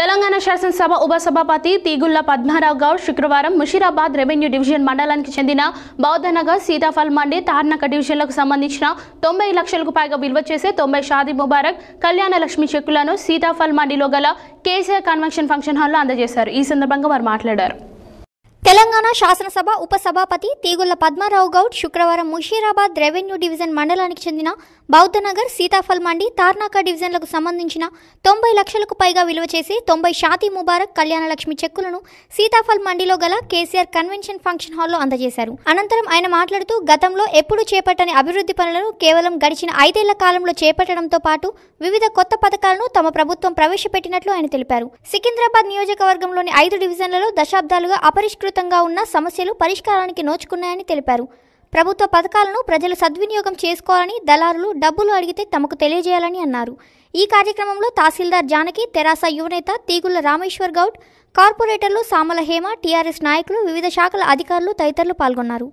తెలంగాణ శాసనసభ ఉపసభాపతి తీగుళ్ల పద్మారావు గౌడ్ శుక్రవారం Musheerabad revenue division మండలానికి చెందిన బౌద్ధనగర్ సీతాఫల్ మండి తార్నక డివిజన్లకు సంబంధించిన తొంభై లక్షలకు పైగా విలువ చేసే తొంభై షాదీ ముబారక్ కళ్యాణ లక్ష్మి చెక్కులను సీతాఫల్ మండిలో గల కేసీఆర్ కన్వెన్షన్ ఫంక్షన్ హాల్లో అందజేశారు ఈ సందర్భంగా వారు మాట్లాడారు తెలంగాణ శాసనసభ ఉపసభాపతి తీగుళ్ల పద్మారావు గౌడ్ శుక్రవారం ముషీరాబాద్ రెవెన్యూ డివిజన్ మండలానికి చెందిన బౌద్ధనగర్ సీతాఫల్ మండి తార్నాక డివిజన్లకు సంబంధించిన తొంభై లక్షలకు పైగా విలువ చేసి తొంభై షాతి ముబారక్ కళ్యాణలక్ష్మి చెక్కులను సీతాఫల్ మండిలో గల కేసీఆర్ కన్వెన్షన్ ఫంక్షన్ హాల్లో అందజేశారు అనంతరం ఆయన మాట్లాడుతూ గతంలో ఎప్పుడు చేపట్టని అభివృద్ధి పనులను కేవలం గడిచిన ఐదేళ్ల కాలంలో చేపట్టడంతో పాటు వివిధ కొత్త పథకాలను తమ ప్రభుత్వం ప్రవేశపెట్టినట్లు ఆయన తెలిపారు సికింద్రాబాద్ నియోజకవర్గంలోని ఐదు డివిజన్లలో దశాబ్దాలుగా అపరిష్కృత విస్తృతంగా ఉన్న సమస్యలు పరిష్కారానికి నోచుకున్నాయని తెలిపారు ప్రభుత్వ పథకాలను ప్రజలు సద్వినియోగం చేసుకోవాలని దళారులు డబ్బులు అడిగితే తమకు తెలియజేయాలని అన్నారు ఈ కార్యక్రమంలో తహసీల్దార్ జానకి తెరాస యువనేత తీగుళ్ల రామేశ్వర్ గౌడ్ కార్పొరేటర్లు సామల హేమ టీఆర్ఎస్ నాయకులు వివిధ శాఖల అధికారులు తదితరులు పాల్గొన్నారు